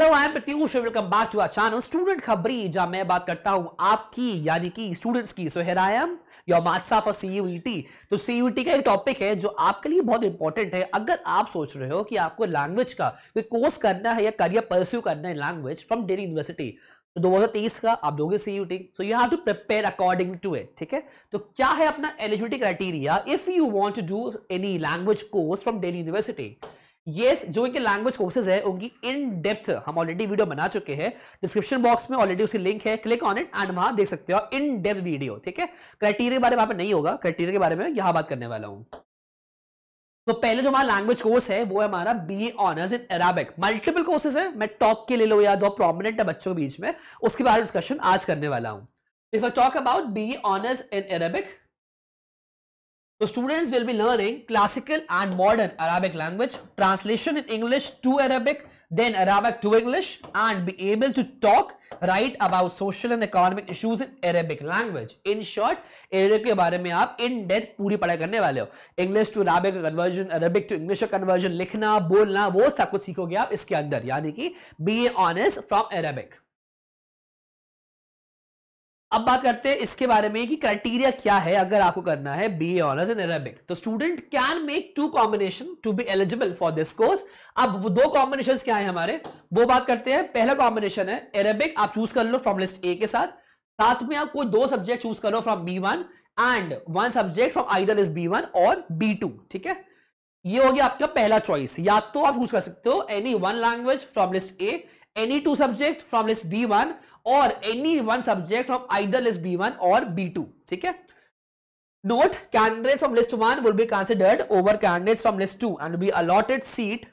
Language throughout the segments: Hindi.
Hello I am Pratyush welcome back to our channel student Khabri जहां मैं बात करता हूं आपकी यानी कि स्टूडेंट्स की so here I am your मार्क्सा फॉर सीयूटी तो सीयूटी e का एक टॉपिक है जो आपके लिए बहुत इंपॉर्टेंट है अगर आप सोच रहे हो कि आपको लैंग्वेज का कोई कोर्स करना है या करियर परस्यू करना है लैंग्वेज फ्रॉम डेली यूनिवर्सिटी तो दो हज़ार तेईस का आप दोगे CUET so you have to prepare according to it ठीक है तो क्या है अपना eligibility criteria if you want to do any language course from Delhi university ये जो इनके लैंग्वेज कोर्सेज है उनकी इन डेप्थ हम ऑलरेडी वीडियो बना चुके हैं डिस्क्रिप्शन बॉक्स में ऑलरेडी उसकी लिंक है क्लिक ऑन इट एंड वहां देख सकते हो इन डेप्थ वीडियो ठीक है क्राइटेरिया के बारे में नहीं होगा क्राइटेरिया के बारे में यहां बात करने वाला हूं तो पहले जो हमारा लैंग्वेज कोर्स है वो है हमारा B A honours in Arabic multiple courses है मैं टॉप के ले लो या जो प्रोमिनेंट है बच्चों के बीच में उसके बारे में डिस्कशन आज करने वाला हूं if I talk about B A honours in Arabic So students will be learning classical and modern Arabic language, translation in English to Arabic, then Arabic to English and be able to talk, write about social and economic issues in Arabic language. In short, Arabic के बारे में आप in depth पूरी पढ़ाई करने वाले हो English to Arabic का conversion, Arabic to English का conversion, लिखना बोलना वो सब कुछ सीखोगे आप इसके अंदर यानी कि be honest from Arabic. अब बात करते हैं इसके बारे में कि क्राइटेरिया क्या है अगर आपको करना है B A honours in Arabic तो student can make two combination to be eligible for this course अब वो दो कॉम्बिनेशन क्या है हमारे वो बात करते हैं पहला कॉम्बिनेशन है अरेबिक आप चूज कर लो फ्रॉम लिस्ट ए के साथ साथ में आप कोई दो सब्जेक्ट चूज करो from B one and one subject from either is B one और बी टू ठीक है ये हो गया आपका पहला चॉइस या तो आप चूज कर सकते हो any one language from list A any two subject from list B one और any one subject from either list B one और बी टू ठीक है note candidate from list one will be considered over candidate from list two and be allotted seat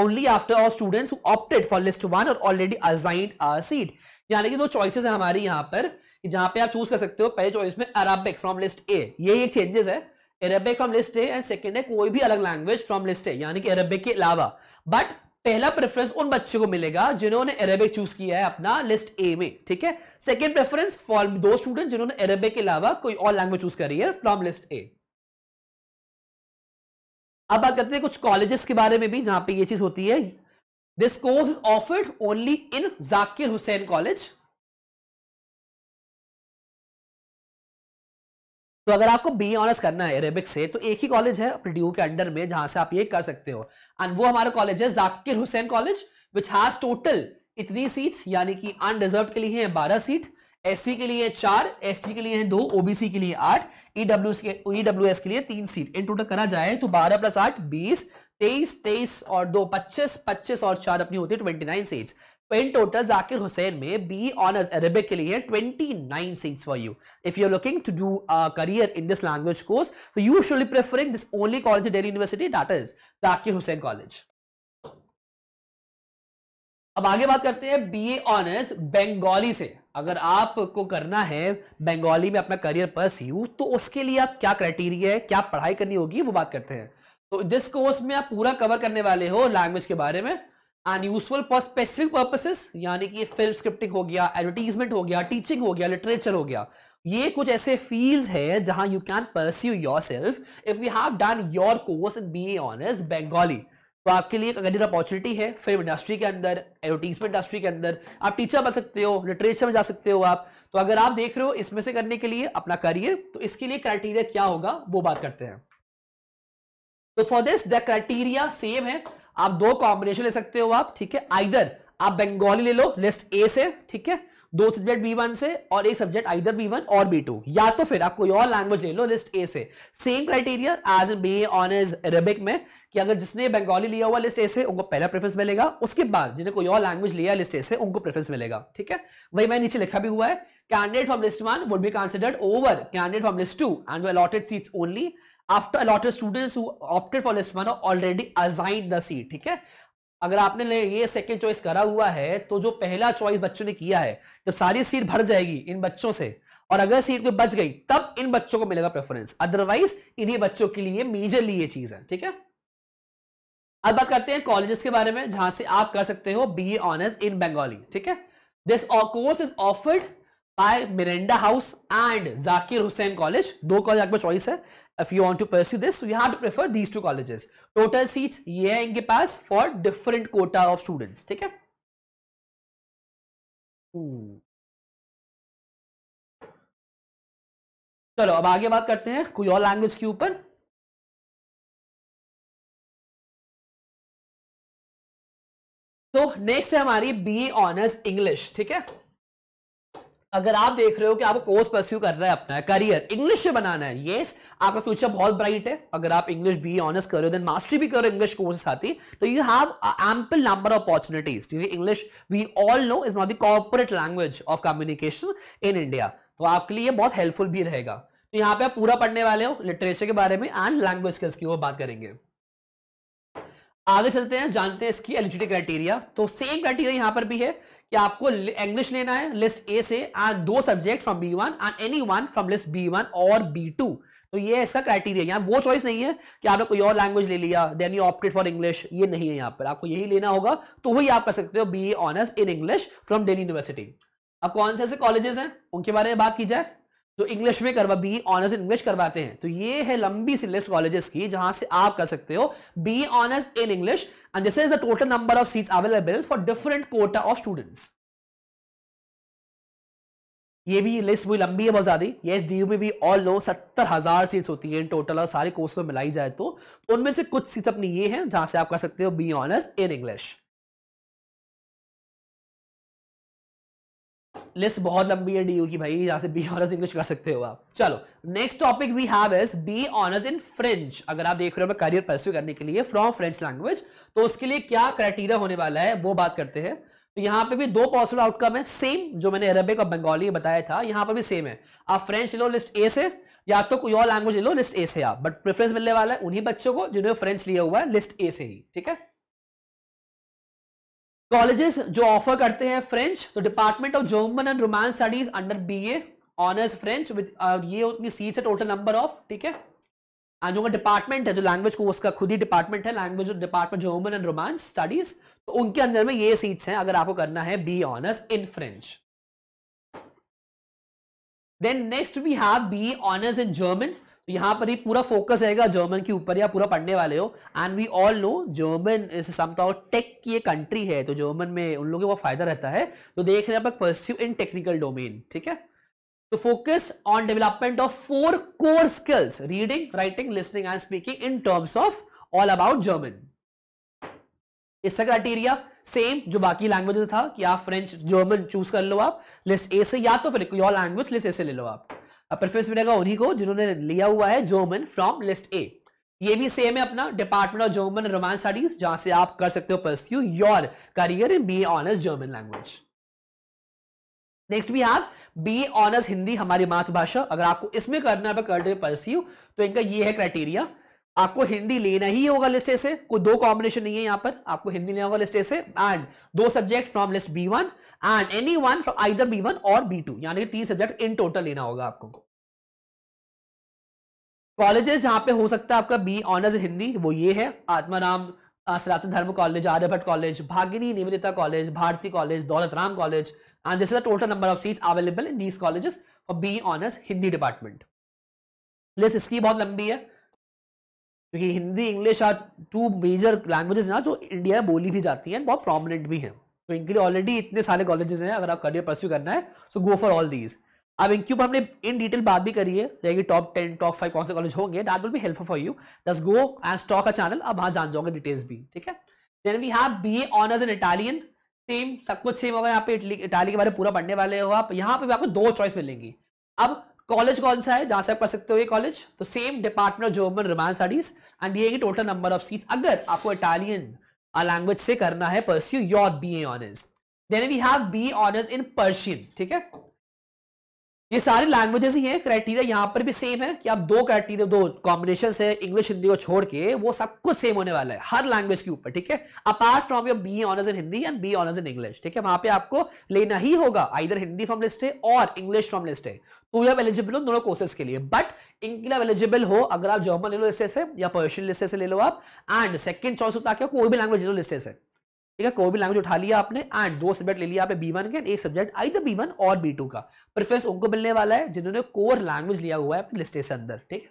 only after our students opted for list one और ऑलरेडी अजाइंड सीट यानी कि दो चॉइसेस है हमारी यहां पर कि जहां पे आप चूज कर सकते हो पहले चॉइस में अरेबिक फ्रॉम लिस्ट ए यही एक चेंजेस है Arabic from list A and second है कोई भी अलग लैंग्वेज फ्रॉम लिस्ट ए यानी कि अरबिक के अलावा बट पहला प्रेफरेंस उन बच्चों को मिलेगा जिन्होंने अरेबिक चूज किया है अपना लिस्ट ए में ठीक है सेकेंड प्रेफरेंस फॉर दो स्टूडेंट जिन्होंने अरेबिक के अलावा कोई और लैंग्वेज चूज करी है फ्रॉम लिस्ट ए अब बात करते हैं कुछ कॉलेजेस के बारे में भी जहां पे ये चीज होती है this course is offered only in Zakir Hussain college तो अगर आपको बी ऑनर्स करना है अरेबिक से तो एक ही कॉलेज है डी के अंडर में जहां से आप ये कर सकते हो एंड वो हमारा कॉलेज है Zakir Hussain college which has total इतनी सीट्स यानी कि अनडिजर्व के लिए है बारह सीट एस के लिए है चार एस के लिए है दो ओबीसी के लिए आठ ईडब्ल्यू e के, e के लिए तीन सीट इन टोटल करा जाए तो बारह प्लस आठ बीस तेईस तेईस और दो पच्चीस पच्चीस और चार अपनी होती है twenty nine seats in total Zakir Hussain में बी ऑनर्स अरेबिक के लिए twenty nine seats for you if you are looking to do career in this language course तो you should preferring this only college Delhi university that is Zakir Hussain college अब आगे बात करते हैं बी ए ऑनर्स बेंगोली से अगर आपको करना है बंगाली में अपना करियर पर्स यू तो उसके लिए आप क्या क्राइटेरिया है क्या पढ़ाई करनी होगी वो बात करते हैं तो जिस कोर्स में आप पूरा कवर करने वाले हो लैंग्वेज के बारे में यूजफुल फॉर स्पेसिफिक पर्पसेस यानी कि फिल्म स्क्रिप्टिंग हो गया एडवर्टीजमेंट हो गया टीचिंग हो गया लिटरेचर हो गया ये कुछ ऐसे फील्ड है जहां you can pursue yourself if you have done your course in B honours Bengali तो आपके लिए एक अपॉर्चुनिटी है फिल्म इंडस्ट्री के अंदर एडवर्टीजमेंट इंडस्ट्री के अंदर आप टीचर बन सकते हो लिटरेचर में जा सकते हो आप तो अगर आप देख रहे हो इसमें से करने के लिए अपना करियर तो इसके लिए क्राइटेरिया क्या होगा वो बात करते हैं तो for this the criteria same है आप दो कॉम्बिनेशन ले सकते हो आप ठीक है आइदर आप बंगाली ले लो लिस्ट ए से ठीक है दो सब्जेक्ट बी वन से और एक सब्जेक्ट आइदर बी वन और बी टू या तो फिर आप कोई और लैंग्वेज ले लो लिस्ट ए से same criteria as A B honours Arabic में कि अगर जिसने बंगाली लिया हुआ लिस्ट ए से उनको पहला प्रेफरेंस मिलेगा उसके बाद जिन्हें कोई और लैंग्वेज लिया लिस्ट ए से उनको प्रेफरेंस मिलेगा ठीक है वही मैंने नीचे लिखा भी हुआ है candidate from list one would be considered over candidate from list two and allotted seats only after allotted students opted for list one already assign the seat ठीक है अगर आपने ये सेकेंड चॉइस करा हुआ है तो जो पहला चॉइस बच्चों ने किया है जब सारी सीट भर जाएगी इन बच्चों से और अगर सीट कोई बच गई तब इन बच्चों को मिलेगा प्रेफरेंस अदरवाइज इन्हीं बच्चों के लिए मेजरली ये चीज है ठीक है अब बात करते हैं कॉलेजेस के बारे में जहां से आप कर सकते हो B honours honours in Bengali ठीक है this course is offered by Miranda House and Zakir Hussain college दो कॉलेज आपको चॉइस है if you want to pursue this, you have to prefer these two colleges. Total seats ये है इनके पास for different quota of students, ठीक है? चलो अब आगे बात करते हैं कोई और लैंग्वेज के ऊपर तो नेक्स्ट है हमारी बीए ऑनर्स इंग्लिश ठीक है अगर आप देख रहे हो कि आपको कोर्स परस्यू करना है अपना करियर इंग्लिश में बनाना है ये आपका फ्यूचर बहुत ब्राइट है अगर आप इंग्लिश बी ऑनर्स करो देन मास्टरी भी करो इंग्लिश साथ आती तो you have ample number of opportunities क्योंकि English we all know is not the corporate language of communication in India तो आपके लिए बहुत हेल्पफुल भी रहेगा तो यहाँ पे आप पूरा पढ़ने वाले हो लिटरेचर के बारे में एंड लैंग्वेज स्किल्स की वो बात करेंगे आगे चलते हैं जानते हैं इसकी एलिजिटी क्राइटेरिया तो सेम क्राइटेरिया यहाँ पर भी है कि आपको इंग्लिश लेना है लिस्ट ए से आर दो subject from B one and any one from list B one और बी टू तो ये इसका क्राइटेरिया यहाँ वो चॉइस नहीं है कि आपने कोई और लैंग्वेज ले लिया then you opted for English ये नहीं है यहाँ पर आपको यही लेना होगा तो वही आप कर सकते हो B A honours in English from Delhi university अब कौन से ऐसे कॉलेजेस हैं उनके बारे में बात की जाए तो इंग्लिश में करवा बी ऑनर्स इंग्लिश करवाते हैं तो ये है लंबी सी लिस्ट कॉलेजेस की जहां से आप कर सकते हो B honours in English and this is the total number of seats available for different quota of students ये भी लिस्ट भी लंबी है बहुत ज्यादा ये एस में भी ऑल लो सत्तर हजार सीट्स होती है टोटल और सारे कोर्स में मिलाई जाए तो, तो उनमें से कुछ सीट्स अपनी ये हैं जहां से आप कर सकते हो B honours in English list बहुत लंबी है डीयू की भाई यहाँ से बी ऑनर्स इंग्लिश कर सकते हो आप चलो next topic we have is B honours in French अगर आप देख रहे हो करियर परस्यू करने के लिए फ्रॉम फ्रेंच लैंग्वेज तो उसके लिए क्या क्राइटेरिया होने वाला है वो बात करते हैं तो यहाँ पे भी दो पॉसिबल आउटकम है सेम जो मैंने अरबिक और बंगाली बताया था यहाँ पर भी सेम है आप फ्रेंच लो लिस्ट ए से या तो कोई और लैंग्वेज ले लो लिस्ट ए से आप बट प्रेफरेंस मिलने वाला है उन्हीं बच्चों को जिन्होंने फ्रेंच लिया हुआ है लिस्ट ए से ही ठीक है कॉलेजेस जो ऑफर करते हैं फ्रेंच तो department of German and romance studies under B honours French with ये उनकी सीट्स है टोटल नंबर ऑफ ठीक है जो डिपार्टमेंट है जो लैंग्वेज कोर्स का खुद ही डिपार्टमेंट है language department German and romance studies तो उनके अंदर में ये सीट्स हैं अगर आपको करना है B honours in French then next we have B honours in German तो यहां पर ही पूरा फोकस रहेगा जर्मन के ऊपर या पूरा पढ़ने वाले हो and we all know German is समटाउ टेक की एक कंट्री है तो जर्मन में उन लोगों को फायदा रहता है तो देख रहे हैं परस्यू इन टेक्निकल डोमेन ठीक है तो focus on development of four core skills reading writing listening and speaking in terms of all about German इसका क्राइटेरिया सेम जो बाकी लैंग्वेज था कि आप फ्रेंच जर्मन चूज कर लो आप लिस्ट ए से या तो फिर कोई और लैंग्वेज लिस्ट ए से ले लो आप अब प्रेफरेंस मिलेगा उन्हीं को जिन्होंने लिया हुआ है जर्मन फ्रॉम लिस्ट ए ये भी सेम है अपना department of German romance studies जहां से आप कर सकते हो pursue your career in B honours German language next we have B honours Hindi हमारी मातृभाषा अगर आपको इसमें करना है करियर परस्यू तो इनका ये है क्राइटेरिया आपको हिंदी लेना ही होगा लिस्ट ए से कोई दो कॉम्बिनेशन नहीं है यहां पर आपको हिंदी लेना होगा लिस्ट ए से एंड दो subject from list B one and any one from either B one और बी टू यानी तीन सब्जेक्ट इन टोटल लेना होगा आपको कॉलेजेस जहाँ पे हो सकता है आपका बी ऑनर्स इन हिंदी वो ये है Atmaram Sanatan Dharma college Aryabhatta college Bhagini Nivedita college Bharati college Daulat Ram college and this total number of number available in these in these B honours Hindi department list इसकी बहुत लंबी है क्योंकि Hindi English are two major languages ना जो इंडिया में बोली भी जाती है बहुत प्रोमिनेंट भी है तो इनके लिए ऑलरेडी इतने सारे कॉलेजेस हैं अगर आप करियर परस्यू करना है so go for all these अब इनके ऊपर हमने इन डिटेल बात भी करी है जाएगी टॉप टेन टॉप फाइव कौन से कॉलेज होंगे दैट विल भी helpful for you thus go and stalk a channel अब वहां जान जाओगे डिटेल्स भी ठीक है then we have B A honours in Italian same सब कुछ सेम होगा यहाँ पे इटली इटाली के बारे में पूरा पढ़ने वाले हो आप यहाँ पे भी आपको दो चॉइस मिलेंगी अब कॉलेज कौन सा है जहां से आप कर सकते हो ये कॉलेज तो same department of German romance studies and ये टोटल नंबर ऑफ सीट्स अगर आपको इटालियन लैंग्वेज से करना है pursue your B honours then we have B honours in Persian ठीक है ये सारे लैंग्वेजेस ही हैं क्राइटेरिया यहाँ पर भी सेम है कि आप दो क्राइटेरिया दो कॉम्बिनेशन है इंग्लिश हिंदी को छोड़ के वो सब कुछ सेम होने वाला है हर लैंग्वेज के ऊपर ठीक है apart from your B honours in Hindi and B honours in English ठीक है वहां पे आपको लेना ही होगा आइर हिंदी फ्रॉम लिस्ट है और इंग्लिश फ्रॉम लिस्ट है तो आप एलिजिबल हो दोनों कोर्सेज के लिए बट इनके एलिजिबल हो अगर आप जर्मन ले लो लिस्ट से या पर्शियन लिस्ट से ले लो आप एंड सेकंड चॉइस होता है कोई भी लैंग्वेज ले लो लिस्ट से ठीक है कोई भी लैंग्वेज उठा लिया आपने एंड दो सब्जेक्ट ले लिया आपने बी वन के एक सब्जेक्ट आई बी वन और बी टू का प्रेफरेंस उनको मिलने वाला है जिन्होंने कोर लैंग्वेज लिया हुआ है अपने से अंदर ठीक है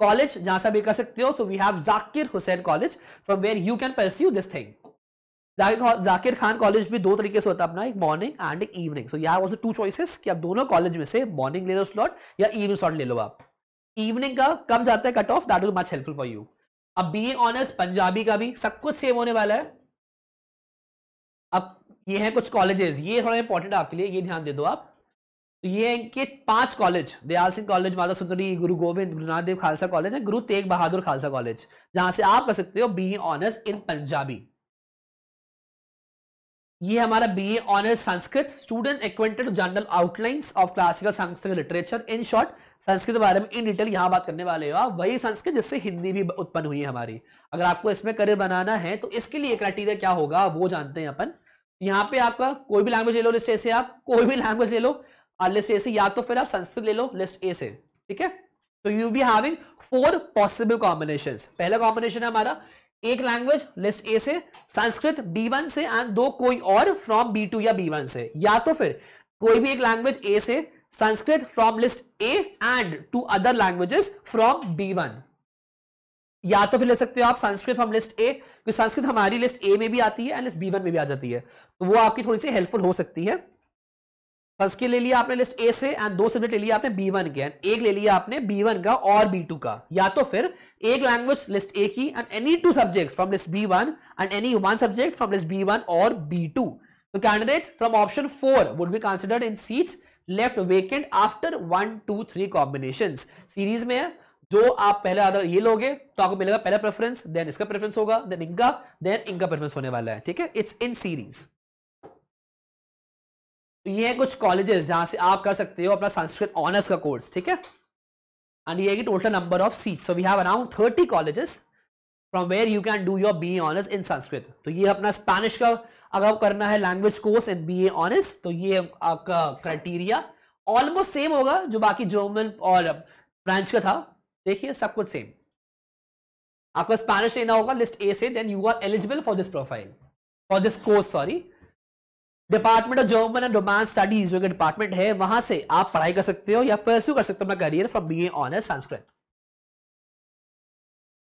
कॉलेज जहां से भी कर सकते हो so we have Zakir Hussain college from where you can pursue this thing Zakir Khan college भी दो तरीके से होता है अपना एक मॉर्निंग एंड एक इवनिंग सो यहाँ वॉज टू चॉइसेस कि आप दोनों कॉलेज में से मॉर्निंग ले लो स्लॉट या इवनिंग स्लॉट ले लो आप इवनिंग का कम जाता है cut off that will much helpful for you अब बीए ऑनर्स पंजाबी का भी सब कुछ सेम होने वाला है अब ये है कुछ कॉलेजेस ये थोड़ा इंपॉर्टेंट आपके लिए ये ध्यान दे दो आप तो ये है कि पांच कॉलेज दयाल सिंह कॉलेज माता सुंदरी गुरु गोविंद गुरु नानक देव खालसा कॉलेज है गुरु तेग बहादुर खालसा कॉलेज जहां से आप कर सकते हो बीए ऑनर्स इन पंजाबी ये हमारा B honours Sanskrit students acquainted general outlines of classical Sanskrit literature in short Sanskrit के बारे में इन डिटेल यहाँ बात करने वाले हो आप वही संस्कृत जिससे हिंदी भी उत्पन्न हुई है हमारी अगर आपको इसमें करियर बनाना है तो इसके लिए क्राइटेरिया क्या होगा वो जानते हैं अपन यहाँ पे आपका कोई भी लैंग्वेज ले लो लिस्ट ए से आप कोई भी लैंग्वेज ले लो लिस्ट ए से या तो फिर आप संस्कृत ले लो लिस्ट ए से ठीक है तो you be having four possible combination पहला कॉम्बिनेशन है हमारा एक लैंग्वेज लिस्ट ए से संस्कृत बी वन से एंड दो कोई और फ्रॉम बी टू या बी वन से या तो फिर कोई भी एक लैंग्वेज ए से Sanskrit from list A and two other languages from B one या तो फिर ले सकते हो आप संस्कृत फ्रॉम लिस्ट ए क्योंकि संस्कृत हमारी लिस्ट ए में भी आती है एंड लिस्ट बी वन में भी आ जाती है तो वो आपकी थोड़ी सी हेल्पफुल हो सकती है संस्कृत ले लिया आपने लिस्ट ए से एंड दो सब्जेक्ट ले लिया आपने बी वन के एंड एक ले लिया आपने बी वन का और बी टू का या तो फिर एक लैंग्वेज लिस्ट ए की and any two subject from list B one and any one subject from list B one और बी टू तो candidates from option four would be considered in seats left vacant after one two three combination series में है जो आप पहले आधा ये लोगे तो आपको मिलेगा पहला प्रेफरेंस देन इसका प्रेफरेंस होगा देन इनका देन इनका प्रेफरेंस होने वाला है ठीक है इट्स इन सीरीज तो ये है कुछ कॉलेजेस जहां से आप कर सकते हो अपना संस्कृत ऑनर्स का कोर्स ठीक है एंड ये total number of seat so we have around thirty colleges from where you can do your B honours in Sanskrit तो ये अपना स्पेनिश का अगर करना है language course and B honours तो ये आपका क्राइटेरिया ऑलमोस्ट सेम होगा जो बाकी जर्मन और ब्रांच का था देखिए सब कुछ सेम आपको स्पैनिश लेना होगा लिस्ट ए से then you are eligible for this profile for this course sorry department of German and romance studies जो डिपार्टमेंट है वहां से आप पढ़ाई कर सकते हो या परस्यू कर सकते हो अपना career from B A honours Sanskrit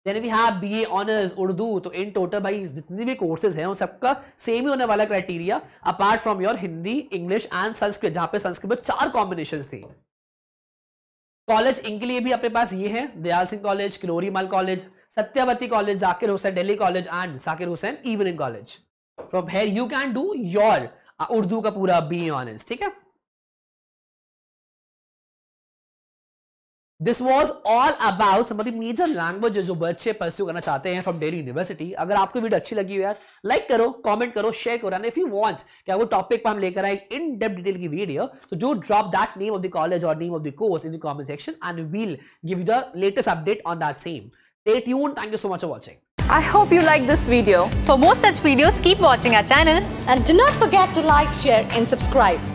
then we have BA honours Urdu तो इन टोटल भाई जितने भी कोर्सेज हैं उन सबका सेम ही होने वाला criteria apart from your Hindi English and Sanskrit जहां पे संस्कृत में चार कॉम्बिनेशन थी कॉलेज इनके लिए भी अपने पास ये है Dayal Singh college Kirori Mal college Satyawati college Zakir Hussain Delhi college and Zakir Hussain evening college from here you can do your Urdu का पूरा बी ऑनर्स ठीक है this was all about summary major language जो बच्चे परस्यू करना चाहते हैं फ्रॉम डेली यूनिवर्सिटी अगर आपको वीडियो अच्छी लगी हुई है लाइक करो कॉमेंट करो शेयर करो एंड इफ यू वॉन्ट क्या वो टॉपिक पर हम लेकर आए इन डेप डिटेल की वीडियो तो जो drop that name of the college और name of the course in the comment section and we'll give the latest update on that same Stay tuned. Thank you so much for watching. I hope you like this video. For more such videos, keep watching our channel. And do not forget to like, share and subscribe.